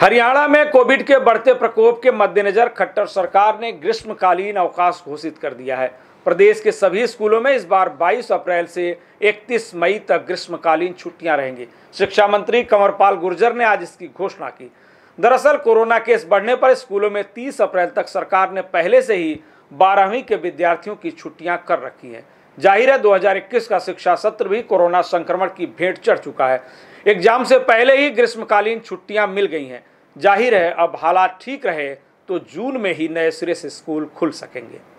हरियाणा में कोविड के बढ़ते प्रकोप के मद्देनजर खट्टर सरकार ने ग्रीष्मकालीन अवकाश घोषित कर दिया है प्रदेश के सभी स्कूलों में इस बार 22 अप्रैल से 31 मई तक ग्रीष्मकालीन छुट्टियां रहेंगी शिक्षा मंत्री कंवरपाल गुर्जर ने आज इसकी घोषणा की दरअसल कोरोना केस बढ़ने पर स्कूलों में 30 अप्रैल तक सरकार ने पहले से ही बारहवीं के विद्यार्थियों की छुट्टियां कर रखी हैं जाहिर है 2021 का शिक्षा सत्र भी कोरोना संक्रमण की भेंट चढ़ चुका है एग्जाम से पहले ही ग्रीष्मकालीन छुट्टियां मिल गई हैं जाहिर है अब हालात ठीक रहे तो जून में ही नए सिरे से स्कूल खुल सकेंगे